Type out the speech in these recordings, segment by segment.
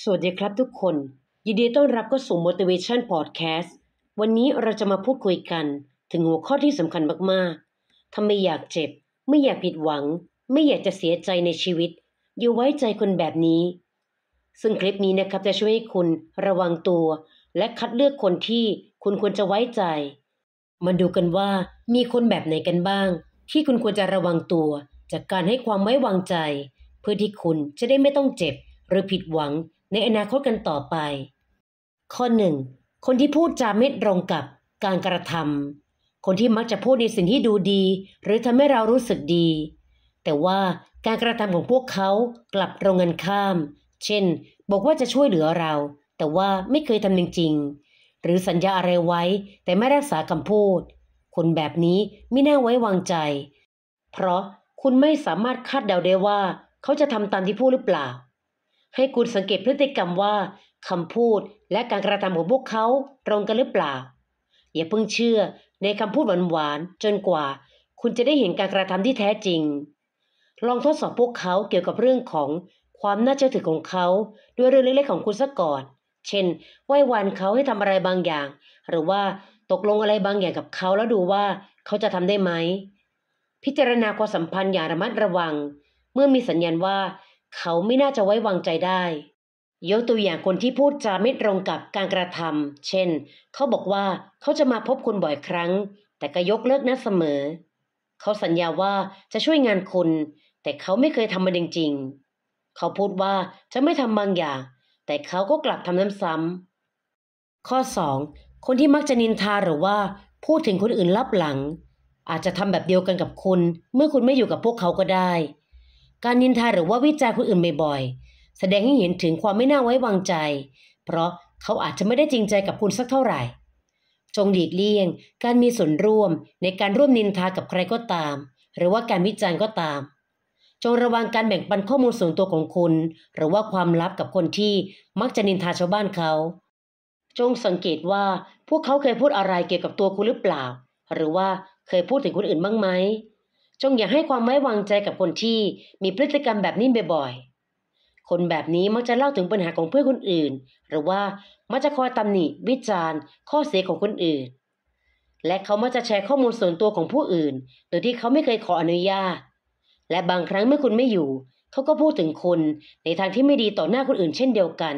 สวัสดีครับทุกคนยินดีต้อนรับก็สู่ motivation podcast วันนี้เราจะมาพูดคุยกัน ถึงหัวข้อที่สำคัญมาก ๆ ทำไมอยากเจ็บ ไม่อยากผิดหวัง ไม่อยากจะเสียใจในชีวิต อย่าไว้ใจคนแบบนี้ ซึ่งคลิปนี้นะครับจะช่วยให้คุณระวังตัว และคัดเลือกคนที่คุณควรจะไว้ใจ มาดูกันว่ามีคนแบบไหนกันบ้าง ที่คุณควรจะระวังตัวจากการให้ความไว้วางใจ เพื่อที่คุณจะได้ไม่ต้องเจ็บหรือผิดหวังในอนาคตกันต่อไป ข้อหนึ่ง คนที่พูดจาไม่ตรงกับการกระทำคนที่มักจะพูดในสิ่งที่ดูดี หรือทำให้เรารู้สึกดี แต่ว่าการกระทำของพวกเขากลับตรงกันข้าม เช่น บอกว่าจะช่วยเหลือเราแต่ว่าไม่เคยทำจริงๆหรือสัญญาอะไรไว้แต่ไม่รักษาคำพูด คนแบบนี้ไม่น่าไว้วางใจ เพราะคุณไม่สามารถคาดเดาได้ว่า เขาจะทำตามที่พูดหรือเปล่าให้คุณสังเกตพฤติกรรมว่าคำพูดและการกระทำของพวกเขาตรงกันหรือเปล่าอย่าเพิ่งเชื่อ ในคำพูดหวานๆ จนกว่า คุณจะได้เห็นการกระทำที่แท้จริง ลองทดสอบพวกเขาเกี่ยวกับเรื่องของความน่าเชื่อถือของเขา ด้วยเรื่องเล็กๆของคุณซะก่อน เช่นไหว้วานเขาให้ทำอะไรบางอย่าง หรือว่าตกลงอะไรบางอย่างกับเขาแล้วดูว่าเขาจะทำได้ไหมพิจารณาความสัมพันธ์อย่างระมัดระวัง เมื่อมีสัญญาณว่าเขาไม่น่าจะไว้วางใจได้ยกตัวอย่างคนที่พูดจาไม่ตรงกับการกระทำเช่น เขาบอกว่าเขาจะมาพบคุณบ่อยครั้ง แต่ก็ยกเลิกนัดเสมอ เขาสัญญาว่าจะช่วยงานคุณ แต่เขาไม่เคยทำมันจริงๆเขาพูดว่าจะไม่ทำบางอย่าง แต่เขาก็กลับทำซ้ำๆข้อ 2. คนที่มักจะนินทาหรือว่า พูดถึงคนอื่นลับหลัง อาจจะทำแบบเดียวกันกับคุณ เมื่อคุณไม่อยู่กับพวกเขาก็ได้การนินทาหรือว่าวิจารณ์คนอื่นบ่อยๆ แสดงให้เห็นถึงความไม่น่าไว้วางใจ เพราะเขาอาจจะไม่ได้จริงใจกับคุณสักเท่าไหร่ จงหลีกเลี่ยง การมีส่วนร่วมในการร่วมนินทากับใครก็ตาม หรือว่าการวิจารณ์ก็ตาม จงระวังการแบ่งปันข้อมูลส่วนตัวของคุณ หรือว่าความลับกับคนที่มักจะนินทาชาวบ้านเขา จงสังเกตว่า พวกเขาเคยพูดอะไรเกี่ยวกับตัวคุณหรือเปล่า หรือว่าเคยพูดถึงคนอื่นบ้างไหมจงอย่าให้ความไว้วางใจกับคนที่มีพฤติกรรมแบบนี้บ่อย ๆ คนแบบนี้มักจะเล่าถึงปัญหาของเพื่อนคนอื่น หรือว่ามักจะคอยตำหนิ วิจารณ์ ข้อเสียของคนอื่น และเขามักจะแชร์ข้อมูลส่วนตัวของผู้อื่น โดยที่เขาไม่เคยขออนุญาต และบางครั้งเมื่อคุณไม่อยู่ เขาก็พูดถึงคุณในทางที่ไม่ดีต่อหน้าคนอื่นเช่นเดียวกัน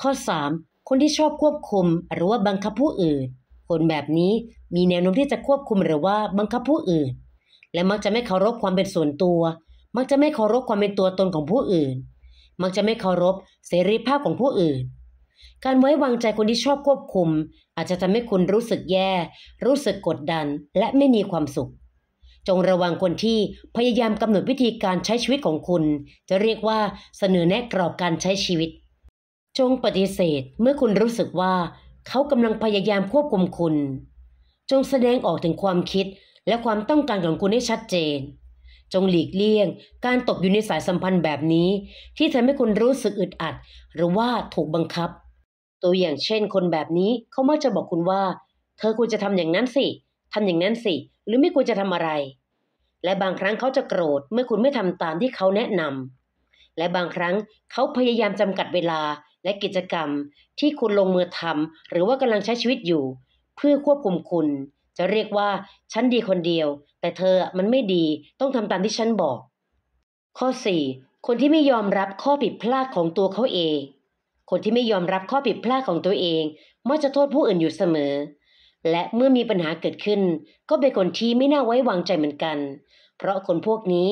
ข้อ 3. คนที่ชอบควบคุม หรือว่าบังคับผู้อื่น คนแบบนี้มีแนวโน้มที่จะควบคุมหรือว่าบังคับผู้อื่นและมักจะไม่เคารพความเป็นส่วนตัว มักจะไม่เคารพความเป็นตัวตนของผู้อื่น มักจะไม่เคารพเสรีภาพของผู้อื่น การไว้วางใจคนที่ชอบควบคุม อาจจะทำให้คุณรู้สึกแย่ รู้สึกกดดันและไม่มีความสุข จงระวังคนที่พยายามกำหนดวิธีการใช้ชีวิตของคุณ จะเรียกว่าเสนอแนะกรอบการใช้ชีวิต จงปฏิเสธเมื่อคุณรู้สึกว่าเขากำลังพยายามควบคุมคุณ จงแสดงออกถึงความคิดและความต้องการของคุณให้ชัดเจน จงหลีกเลี่ยงการตกอยู่ในสายสัมพันธ์แบบนี้ ที่ทำให้คุณรู้สึกอึดอัด หรือว่าถูกบังคับ ตัวอย่างเช่น คนแบบนี้เขามักจะบอกคุณว่า เธอควรจะทำอย่างนั้นสิทำอย่างนั้นสิ หรือไม่ควรจะทำอะไร และบางครั้งเขาจะโกรธเมื่อคุณไม่ทำตามที่เขาแนะนำและบางครั้งเขาพยายามจำกัดเวลาและกิจกรรม ที่คุณลงมือทำหรือว่ากำลังใช้ชีวิตอยู่ เพื่อควบคุมคุณจะเรียกว่าฉันดีคนเดียว แต่เธอมันไม่ดีต้องทำตามที่ฉันบอก ข้อ 4. คนที่ไม่ยอมรับข้อผิดพลาดของตัวเขาเอง คนที่ไม่ยอมรับข้อผิดพลาดของตัวเองมักจะโทษผู้อื่นอยู่เสมอ และเมื่อมีปัญหาเกิดขึ้น ก็เป็นคนที่ไม่น่าไว้วางใจเหมือนกัน เพราะคนพวกนี้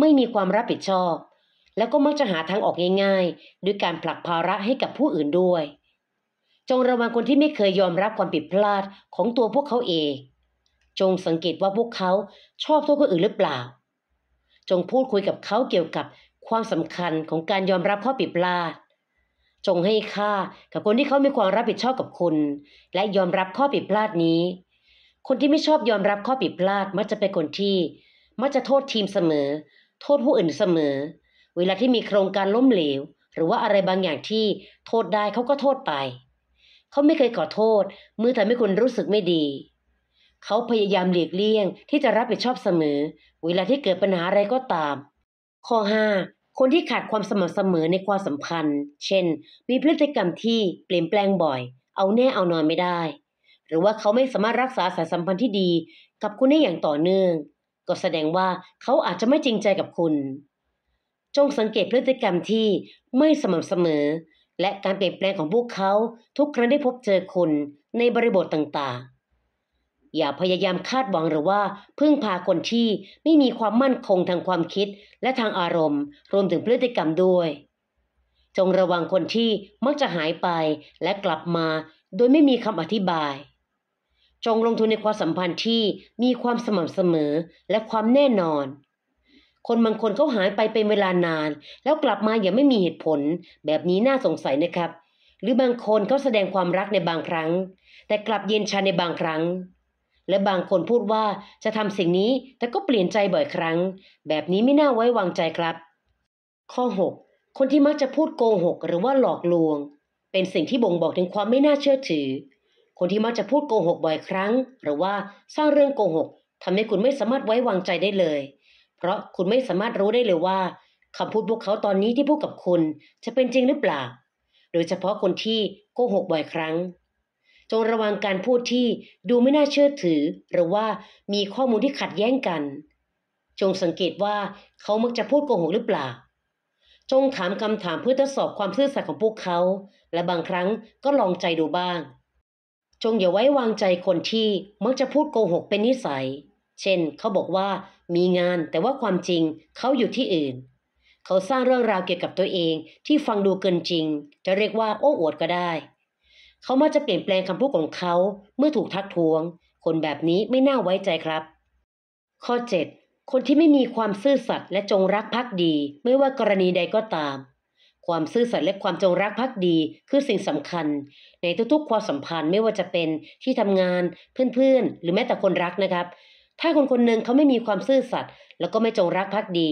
ไม่มีความรับผิดชอบ แล้วก็มักจะหาทางออกง่ายๆด้วยการผลักภาระให้กับผู้อื่นด้วยจงระวังคนที่ไม่เคยยอมรับความผิดพลาดของตัวพวกเขาเอง จงสังเกตว่าพวกเขาชอบโทษคนอื่นหรือเปล่า จงพูดคุยกับเขาเกี่ยวกับความสำคัญของการยอมรับข้อผิดพลาด จงให้ค่ากับคนที่เขามีความรับผิดชอบกับคุณ และยอมรับข้อผิดพลาดนี้ คนที่ไม่ชอบยอมรับข้อผิดพลาด มักจะเป็นคนที่ มักจะโทษทีมเสมอ โทษผู้อื่นเสมอ เวลาที่มีโครงการล้มเหลว หรือว่าอะไรบางอย่างที่ โทษได้เขาก็โทษไปเขาไม่เคยขอโทษเมื่อทำให้คุณรู้สึกไม่ดี เขาพยายามหลีกเลี่ยงที่จะรับผิดชอบเสมอ เวลาที่เกิดปัญหาอะไรก็ตาม ข้อ 5 คนที่ขาดความสม่ำเสมอในความสัมพันธ์ เช่น มีพฤติกรรมที่เปลี่ยนแปลงบ่อย เอาแน่เอานอนไม่ได้ หรือว่าเขาไม่สามารถรักษาสายสัมพันธ์ที่ดี กับคุณได้อย่างต่อเนื่อง ก็แสดงว่าเขาอาจจะไม่จริงใจกับคุณ จงสังเกตพฤติกรรมที่ไม่สม่ำเสมอและการเปลี่ยนแปลงของพวกเขาทุกครั้งได้พบเจอคนในบริบทต่างๆ อย่าพยายามคาดหวังหรือว่า พึ่งพาคนที่ไม่มีความมั่นคงทางความคิดและทางอารมณ์ รวมถึงพฤติกรรมด้วย จงระวังคนที่มักจะหายไปและกลับมา โดยไม่มีคำอธิบาย จงลงทุนในความสัมพันธ์ที่มีความสม่ำเสมอและความแน่นอนคนบางคนเขาหายไปเป็นเวลานาน แล้วกลับมาอย่างไม่มีเหตุผล แบบนี้น่าสงสัยนะครับ หรือบางคนเขาแสดงความรักในบางครั้ง แต่กลับเย็นชาในบางครั้ง และบางคนพูดว่าจะทำสิ่งนี้แต่ก็เปลี่ยนใจบ่อยครั้ง แบบนี้ไม่น่าไว้วางใจครับ ข้อ6คนที่มักจะพูดโกหก หรือว่าหลอกลวง เป็นสิ่งที่บ่งบอกถึงความไม่น่าเชื่อถือ คนที่มักจะพูดโกหกบ่อยครั้ง หรือว่าสร้างเรื่องโกหกทำให้คุณไม่สามารถไว้วางใจได้เลยเพราะคุณไม่สามารถรู้ได้เลยว่าคำพูดพวกเขาตอนนี้ที่พูดกับคุณจะเป็นจริงหรือเปล่า โดยเฉพาะคนที่โกหกบ่อยครั้ง จงระวังการพูดที่ดูไม่น่าเชื่อถือ หรือว่ามีข้อมูลที่ขัดแย้งกัน จงสังเกตว่าเขามักจะพูดโกหกหรือเปล่า จงถามคำถามเพื่อทดสอบความซื่อสัตย์ของพวกเขา และบางครั้งก็ลองใจดูบ้าง จงอย่าไว้วางใจคนที่มักจะพูดโกหกเป็นนิสัย เช่น เขาบอกว่ามีงานแต่ว่าความจริงเขาอยู่ที่อื่น เขาสร้างเรื่องราวเกี่ยวกับตัวเองที่ฟังดูเกินจริง จะเรียกว่าโอ้อวดก็ได้ เขามักจะเปลี่ยนแปลงคำพูดของเขา เมื่อถูกทักท้วง คนแบบนี้ไม่น่าไว้ใจครับ ข้อ7คนที่ไม่มีความซื่อสัตย์และจงรักภักดี ไม่ว่ากรณีใดก็ตาม ความซื่อสัตย์และความจงรักภักดีคือสิ่งสำคัญ ในทุกๆความสัมพันธ์ไม่ว่าจะเป็นที่ทำงาน เพื่อนๆหรือแม้แต่คนรักนะครับถ้าคนคนหนึ่งเขาไม่มีความซื่อสัตย์แล้วก็ไม่จงรักภักดี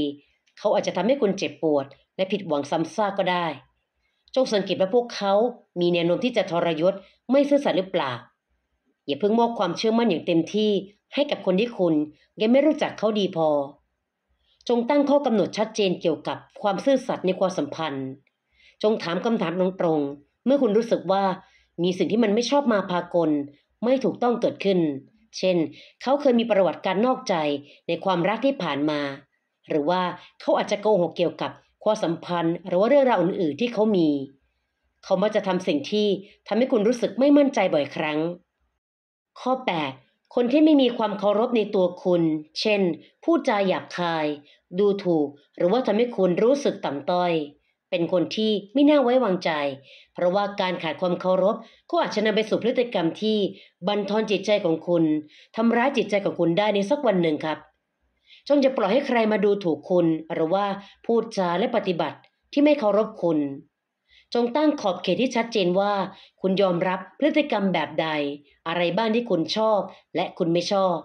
เขาอาจจะทำให้คุณเจ็บปวด และผิดหวังซ้ำซากก็ได้จงสังเกตว่าพวกเขามีแนวโน้มที่จะทรยศไม่ซื่อสัตย์หรือเปล่าอย่าเพิ่งมอบความเชื่อมั่นอย่างเต็มที่ ให้กับคนที่คุณยังไม่รู้จักเขาดีพอ จงตั้งข้อกำหนดชัดเจนเกี่ยวกับความซื่อสัตย์ในความสัมพันธ์ จงถามคำถามตรงๆเมื่อคุณรู้สึกว่ามีสิ่งที่มันไม่ชอบมาพากล ไม่ถูกต้องเกิดขึ้นเช่น เขาเคยมีประวัติการนอกใจในความรักที่ผ่านมา หรือว่าเขาอาจจะโกหกเกี่ยวกับความสัมพันธ์หรือว่าเรื่องราวอื่น ๆ ที่เขามี เขามักจะทำสิ่งที่ทำให้คุณรู้สึกไม่มั่นใจบ่อยครั้ง ข้อ8คนที่ไม่มีความเคารพในตัวคุณ เช่นพูดจาหยาบคาย ดูถูก หรือว่าทำให้คุณรู้สึกต่ำต้อยเป็นคนที่ไม่น่าไว้วางใจ เพราะว่าการขาดความเคารพก็อาจจะนำไปสู่พฤติกรรมที่ บั่นทอนจิตใจของคุณทำร้ายจิตใจของคุณได้ในสักวันหนึ่งครับ จงจะปล่อยให้ใครมาดูถูกคุณหรือว่า พูดจาและปฏิบัติที่ไม่เคารพคุณ จงตั้งขอบเขตที่ชัดเจนว่า คุณยอมรับพฤติกรรมแบบใด อะไรบ้างที่คุณชอบ และคุณไม่ชอบ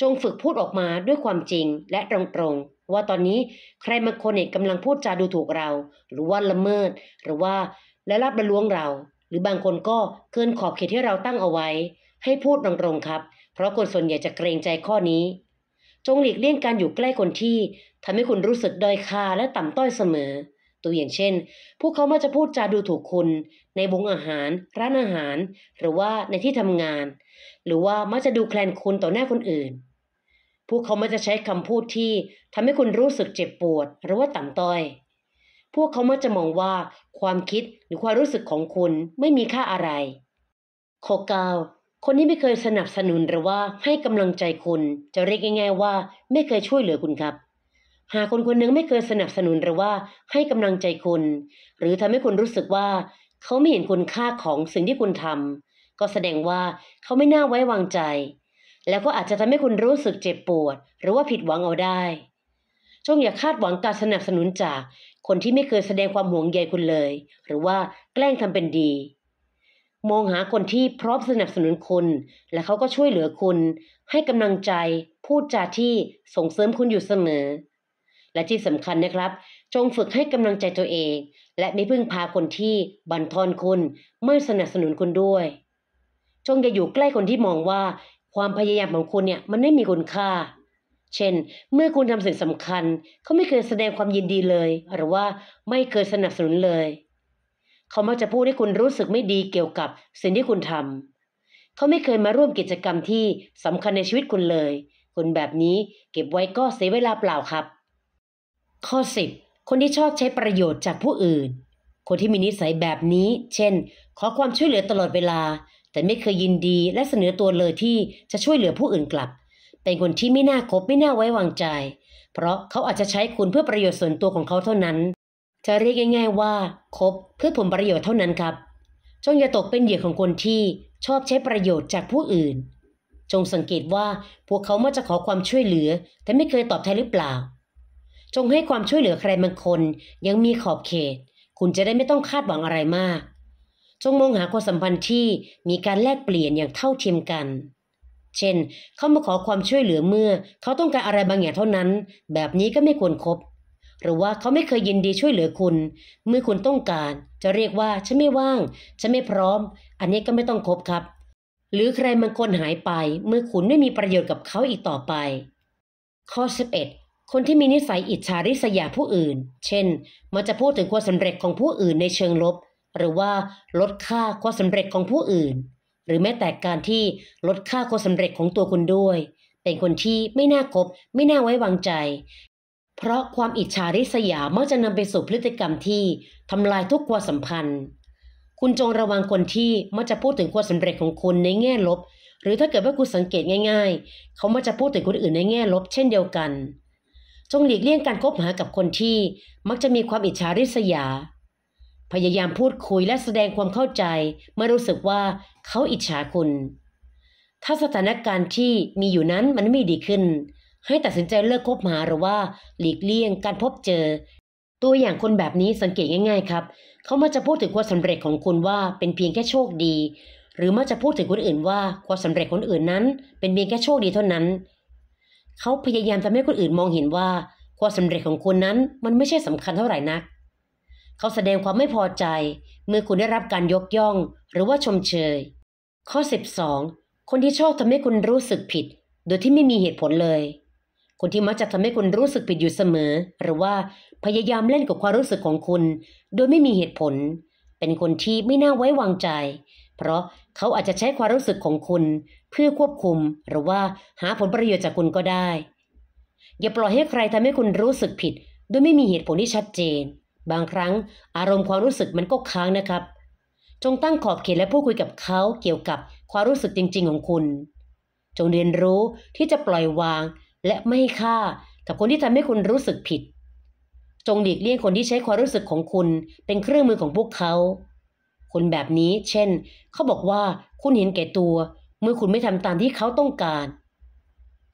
จงฝึกพูดออกมาด้วยความจริงและตรงๆว่าตอนนี้ใครบางคนเองกำลังพูดจาดูถูกเรา หรือว่าละเมิด หรือว่าและรับละล้วงเรา หรือบางคนก็เกินขอบเขตที่เราตั้งเอาไว้ ให้พูดตรงๆครับ เพราะคนส่วนใหญ่จะเกรงใจข้อนี้ จงหลีกเลี่ยงการอยู่ใกล้คนที่ทำให้คุณรู้สึกด้อยค่าและต่ำต้อยเสมอ ตัวอย่างเช่นพวกเขามักจะพูดจาดูถูกคุณในวงอาหารร้านอาหาร หรือว่าในที่ทำงาน หรือว่ามักจะดูแคลนคุณต่อหน้าคนอื่นพวกเขาไม่จะใช้คำพูดที่ทำให้คุณรู้สึกเจ็บปวดหรือว่าต่ำต้อย พวกเขามักจะมองว่าความคิดหรือความรู้สึกของคุณไม่มีค่าอะไรข้อวคนที่ไม่เคยสนับสนุนหรือว่าให้กำลังใจคุณจะเรียกง่ายๆว่า ไม่เคยช่วยเหลือคุณครับ หากคนคนนึงไม่เคยสนับสนุนหรือว่าให้กำลังใจคุณ หรือทำให้คุณรู้สึกว่าเขาไม่เห็นคุณค่าของสิ่งที่คุณทำก็แสดงว่าเขาไม่น่าไว้วางใจแล้วก็อาจจะทำให้คุณรู้สึกเจ็บปวด หรือว่าผิดหวังเอาได้ จงอย่าคาดหวังการสนับสนุนจาก คนที่ไม่เคยแสดงความห่วงใยคุณเลย หรือว่าแกล้งทำเป็นดี มองหาคนที่พร้อมสนับสนุนคุณ และเขาก็ช่วยเหลือคุณ ให้กำลังใจพูดจาที่ส่งเสริมคุณอยู่เสมอ และที่สำคัญนะครับ จงฝึกให้กำลังใจตัวเอง และไม่พึ่งพาคนที่บั่นทอนคุณไม่สนับสนุนคุณด้วย จงอย่าอยู่ใกล้คนที่มองว่าความพยายามของคุณเนี่ยมันไม่มีคุณค่า เช่น เมื่อคุณทำสิ่งสำคัญ เขาไม่เคยแสดงความยินดีเลยหรือว่าไม่เคยสนับสนุนเลย เขามักจะพูดให้คุณรู้สึกไม่ดีเกี่ยวกับสิ่งที่คุณทำเขาไม่เคยมาร่วมกิจกรรมที่สำคัญในชีวิตคุณเลยคนแบบนี้เก็บไว้ก็เสียเวลาเปล่าครับ ข้อ10คนที่ชอบใช้ประโยชน์จากผู้อื่น คนที่มีนิสัยแบบนี้ เช่น ขอความช่วยเหลือตลอดเวลาแต่ไม่เคยยินดีและเสนอตัวเลยที่จะช่วยเหลือผู้อื่นกลับ เป็นคนที่ไม่น่าคบไม่น่าไว้วางใจ เพราะเขาอาจจะใช้คุณเพื่อประโยชน์ส่วนตัวของเขาเท่านั้นจะเรียกง่าย ๆว่า คบเพื่อผลประโยชน์เท่านั้นครับจงอย่าตกเป็นเหยื่อของคนที่ชอบใช้ประโยชน์จากผู้อื่น จงสังเกตว่าพวกเขามักจะขอความช่วยเหลือ แต่ไม่เคยตอบแทนหรือเปล่า จงให้ความช่วยเหลือใครบางคน ยังมีขอบเขต คุณจะได้ไม่ต้องคาดหวังอะไรมากจงมองหาความสัมพันธ์ที่มีการแลกเปลี่ยนอย่างเท่าเทียมกัน เช่น เขามาขอความช่วยเหลือเมื่อเขาต้องการอะไรบางอย่างเท่านั้น แบบนี้ก็ไม่ควรครบ หรือว่าเขาไม่เคยยินดีช่วยเหลือคุณ เมื่อคุณต้องการ จะเรียกว่าฉันไม่ว่าง ฉันไม่พร้อม อันนี้ก็ไม่ต้องคบครับ หรือใครบางคนหายไป เมื่อคุณไม่มีประโยชน์กับเขาอีกต่อไป ข้อ 11 คนที่มีนิสัยอิจฉาริษยาผู้อื่น เช่นมันจะพูดถึงความสำเร็จของผู้อื่นในเชิงลบหรือว่าลดค่าความสำเร็จของผู้อื่น หรือแม้แต่การที่ลดค่าความสำเร็จของตัวคุณด้วย เป็นคนที่ไม่น่าคบไม่น่าไว้วางใจ เพราะความอิจฉาริษยามักจะนำไปสู่พฤติกรรมที่ทำลายทุกความสัมพันธ์ คุณจงระวังคนที่มักจะพูดถึงความสำเร็จของคุณในแง่ลบ หรือถ้าเกิดว่าคุณสังเกตง่ายๆ เขามักจะพูดถึงคนอื่นในแง่ลบเช่นเดียวกันจงหลีกเลี่ยงการคบหากับคนที่มักจะมีความอิจฉาริษยาพยายามพูดคุยและแสดงความเข้าใจเมื่อรู้สึกว่าเขาอิจฉาคุณ ถ้าสถานการณ์ที่มีอยู่นั้นมันไม่ดีขึ้น ให้ตัดสินใจเลิกคบหาหรือว่าหลีกเลี่ยง การพบเจอ ตัวอย่างคนแบบนี้สังเกตง่าย ๆ ครับ เขามักจะพูดถึงความสำเร็จของคุณว่าเป็นเพียงแค่โชคดี หรือมักจะพูดถึงคนอื่นว่าความสำเร็จคนอื่นนั้น เป็นเพียงแค่โชคดีเท่านั้น เขาพยายามทำให้คนอื่นมองเห็นว่า ความสำเร็จของคุณนั้นมันไม่ใช่สำคัญเท่าไหร่นักเขาแสดงความไม่พอใจ เมื่อคุณได้รับการยกย่องหรือว่าชมเชย ข้อ12คนที่ชอบทำให้คุณรู้สึกผิด โดยที่ไม่มีเหตุผลเลย คนที่มักจะทำให้คุณรู้สึกผิดอยู่เสมอ หรือว่าพยายามเล่นกับความรู้สึกของคุณ โดยไม่มีเหตุผล เป็นคนที่ไม่น่าไว้วางใจ เพราะเขาอาจจะใช้ความรู้สึกของคุณ เพื่อควบคุมหรือว่าหาผลประโยชน์จากคุณก็ได้อย่าปล่อยให้ใครทำให้คุณรู้สึกผิด โดยไม่มีเหตุผลที่ชัดเจนบางครั้งอารมณ์ความรู้สึกมันก็ค้างนะครับ จงตั้งขอบเขตและพูดคุยกับเขาเกี่ยวกับความรู้สึกจริงๆ ของคุณ จงเรียนรู้ที่จะปล่อยวางและไม่ฆค่ากับคนที่ทำให้คุณรู้สึกผิด จงหลีกเลี่ยงคนที่ใช้ความรู้สึกของคุณ เป็นเครื่องมือของพวกเขาคนแบบนี้ เช่น เขาบอกว่าคุณเห็นแก่ตัว เมื่อคุณไม่ทำตามที่เขาต้องการ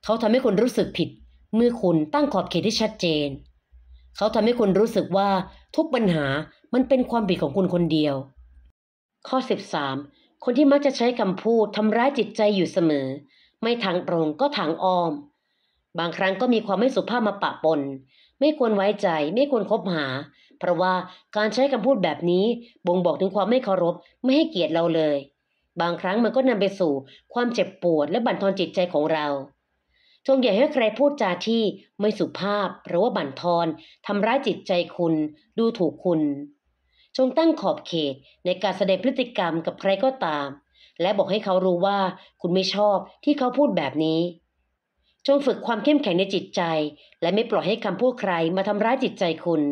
เขาทำให้คุณรู้สึกผิด เมื่อคุณตั้งขอบเขตที่ชัดเจนเขาทำให้คุณรู้สึกว่าทุกปัญหามันเป็นความผิดของคุณคนเดียว ข้อ 13 คนที่มักจะใช้คำพูดทำร้ายจิตใจอยู่เสมอ ไม่ทางตรงก็ทางอ้อม บางครั้งก็มีความไม่สุภาพมาปะปน ไม่ควรไว้ใจ ไม่ควรคบหา เพราะว่าการใช้คำพูดแบบนี้บ่งบอกถึงความไม่เคารพ ไม่ให้เกียรติเราเลย บางครั้งมันก็นำไปสู่ความเจ็บปวดและบั่นทอนจิตใจของเราจงอย่าให้ใครพูดจาที่ไม่สุภาพ หรือว่าบั่นทอนทำร้ายจิตใจคุณดูถูกคุณ จงตั้งขอบเขตในการแสดงพฤติกรรมกับใครก็ตาม และบอกให้เขารู้ว่าคุณไม่ชอบที่เขาพูดแบบนี้จงฝึกความเข้มแข็งในจิตใจ และไม่ปล่อยให้คำพูดใครมาทำร้ายจิตใจคุณ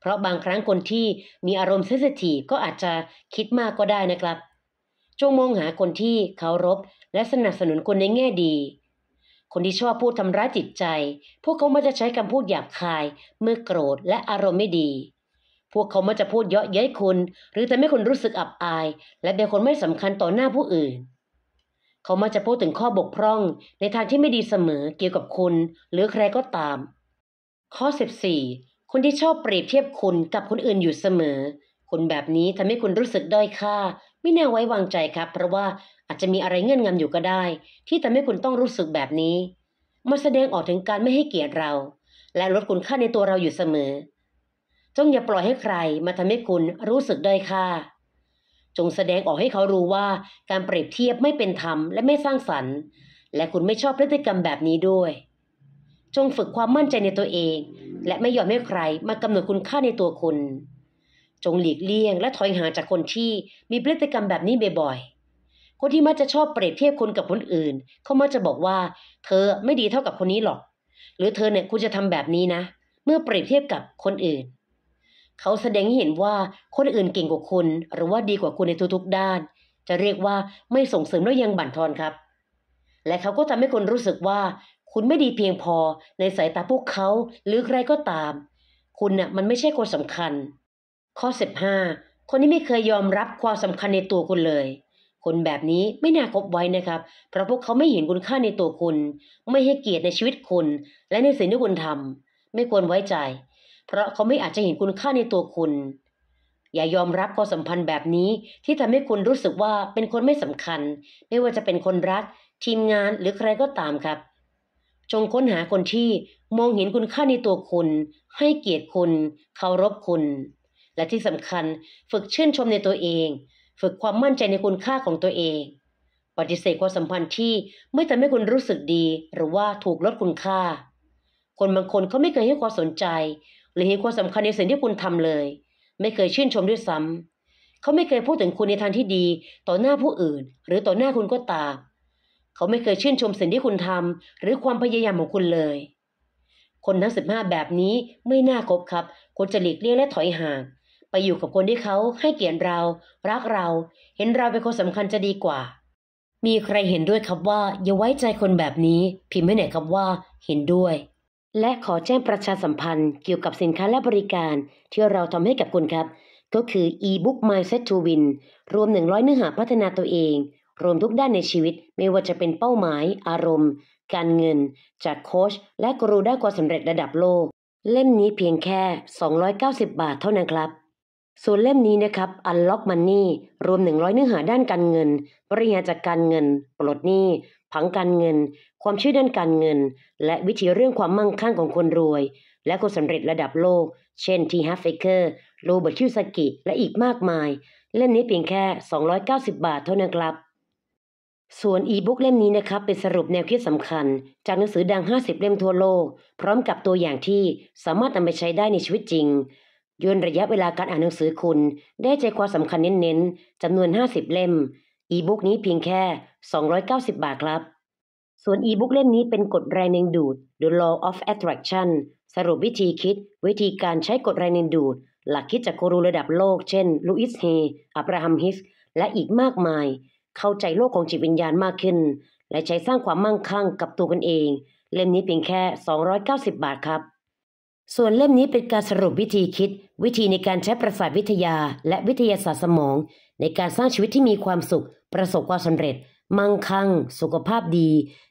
เพราะบางครั้งคนที่มีอารมณ์เซสทีก็อาจจะคิดมากก็ได้นะครับจงมองหาคนที่เคารพและสนับสนุนคนในแง่ดีคนที่ชอบพูดทำร้ายจิตใจ พวกเขามักจะใช้คำพูดหยาบคาย เมื่อโกรธและอารมณ์ไม่ดี พวกเขามักจะพูดเยาะเย้ยคุณหรือทำให้คนรู้สึกอับอาย และเป็นคนไม่สำคัญต่อหน้าผู้อื่น เขามักจะพูดถึงข้อบกพร่อง ในทางที่ไม่ดีเสมอเกี่ยวกับคุณหรือใครก็ตาม ข้อ14คนที่ชอบเปรียบเทียบคุณกับคนอื่นอยู่เสมอ คนแบบนี้ทำให้คุณรู้สึกด้อยค่าไม่แน่ไว้วางใจครับเพราะว่าอาจจะมีอะไรเงื่อนงำอยู่ก็ได้ ที่ทำให้คุณต้องรู้สึกแบบนี้ มันแสดงออกถึงการไม่ให้เกียรติเรา และลดคุณค่าในตัวเราอยู่เสมอ จงอย่าปล่อยให้ใครมาทำให้คุณรู้สึกด้อยค่าจงแสดงออกให้เขารู้ว่าการเปรียบเทียบไม่เป็นธรรมและไม่สร้างสรรค์ และคุณไม่ชอบพฤติกรรมแบบนี้ด้วย จงฝึกความมั่นใจในตัวเอง และไม่ยอมให้ใครมากำหนดคุณค่าในตัวคุณจงหลีกเลี่ยงและถอยห่างจากคนที่ มีพฤติกรรมแบบนี้บ่อยๆ คนที่มักจะชอบเปรียบเทียบคนกับคนอื่น เขามักจะบอกว่าเธอไม่ดีเท่ากับคนนี้หรอก หรือเธอเนี่ยคุณจะทำแบบนี้นะ เมื่อเปรียบเทียบกับคนอื่น เขาแสดงให้เห็นว่าคนอื่นเก่งกว่าคุณ หรือว่าดีกว่าคุณในทุกๆ ด้าน จะเรียกว่าไม่ส่งเสริมและยังบั่นทอนครับ และเขาก็ทำให้คนรู้สึกว่า คุณไม่ดีเพียงพอในสายตาพวกเขาหรือใครก็ตาม คุณน่ะมันไม่ใช่คนสำคัญข้อ15คนที่ไม่เคยยอมรับความสำคัญในตัวคุณเลย คนแบบนี้ไม่น่าคบไว้นะครับ เพราะพวกเขาไม่เห็นคุณค่าในตัวคุณ ไม่ให้เกียรติในชีวิตคุณ และในสิ่งที่คุณทำไม่ควรไว้ใจ เพราะเขาไม่อาจจะเห็นคุณค่าในตัวคุณ อย่ายอมรับความสัมพันธ์แบบนี้ที่ทำให้คุณรู้สึกว่าเป็นคนไม่สำคัญ ไม่ว่าจะเป็นคนรัก ทีมงาน หรือใครก็ตามครับ จงค้นหาคนที่มองเห็นคุณค่าในตัวคุณ ให้เกียรติคุณเคารพคุณและที่สำคัญฝึกชื่นชมในตัวเอง ฝึกความมั่นใจในคุณค่าของตัวเอง ปฏิเสธความสัมพันธ์ที่ไม่ทำให้คุณรู้สึกดี หรือว่าถูกลดคุณค่า คนบางคนเขาไม่เคยให้ความสนใจ หรือเห็นความสำคัญในสิ่งที่คุณทำเลย ไม่เคยชื่นชมด้วยซ้ำเขาไม่เคยพูดถึงคุณในทางที่ดี ต่อหน้าผู้อื่น หรือต่อหน้าคุณก็ตามเขาไม่เคยชื่นชมสิ่งที่คุณทำหรือความพยายามของคุณเลย คนทั้งสิบห้าแบบนี้ไม่น่าคบครับควรจะหลีกเลี่ยงและถอยห่างไปอยู่กับคนที่เขา ให้เกียรติเรา รักเรา เห็นเราเป็นคนสำคัญจะดีกว่า มีใครเห็นด้วยครับว่า อย่าไว้ใจคนแบบนี้ พิมพ์ไว้หน่อยครับว่า เห็นด้วย และขอแจ้งประชาสัมพันธ์ เกี่ยวกับสินค้าและบริการ ที่เราทำให้กับคุณครับ ก็คือ e-book mindset to win รวม 100เนื้อหาพัฒนาตัวเอง รวมทุกด้านในชีวิต ไม่ว่าจะเป็นเป้าหมาย อารมณ์ การเงิน จากโค้ชและกรูได้ความสำเร็จระดับโลก เล่มนี้เพียงแค่ 290 บาทเท่านั้นครับส่วนเล่มนี้นะครับ Unlock Money รวม 100เนื้อหาด้านการเงินบริหารจัดการเงิน ปลดหนี้ ผังการเงิน ความช่วยด้านการเงิน และวิธีเรื่องความมั่งคั่งของคนรวย และคนสำเร็จระดับโลก เช่นทีฮัฟเฟเกอร์โรเบิร์ตคิวสกิและอีกมากมาย เล่มนี้เพียงแค่ 290 บาทเท่านั้นครับ ส่วนอีบุ๊กเล่มนี้นะครับเป็นสรุปแนวคิดสำคัญ จากหนังสือดัง50เล่มทั่วโลก พร้อมกับตัวอย่างที่สามารถนำไปใช้ได้ในชีวิตจริงย่นระยะเวลาการอ่านหนังสือคุณ ได้ใจความสำคัญเน้นๆจำนวน 50 เล่ม อีบุ๊กนี้เพียงแค่ 290 บาทครับ ส่วนอีบุ๊กเล่มนี้เป็นกฎแรงดึงดูด The Law of Attraction สรุปวิธีคิด วิธีการใช้กฎแรงดึงดูด หลักคิดจากโครูระดับโลก เช่น ลูอิสเฮ อับราฮัมฮิสและอีกมากมาย เข้าใจโลกของจิตวิญญาณมากขึ้น และใช้สร้างความมั่งคั่งกับตัวกันเอง เล่มนี้เพียงแค่ 290 บาทครับส่วนเล่มนี้เป็นการสรุปวิธีคิด วิธีในการใช้ประสาทวิทยาและวิทยาศาสตร์สมอง ในการสร้างชีวิตที่มีความสุข ประสบความสำเร็จ มั่งคั่งสุขภาพดี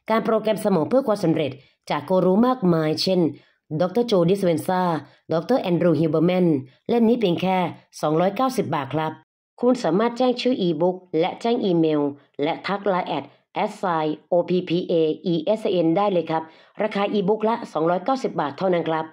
การโปรแกรมสมองเพื่อความสำเร็จจากกรู้มากมาย เช่น ดรโจดิสเวนซาดรแอนดรูฮิวเบอร์แมนเล่มนี้เพียงแค่ 290 บาทครับ คุณสามารถแจ้งชื่ออีบุ๊กและแจ้งอีเมลและทักไลน์แอด s i o p p a e s n ได้เลยครับ ราคาอีบุ๊กละ 290 บาทเท่านั้นครับ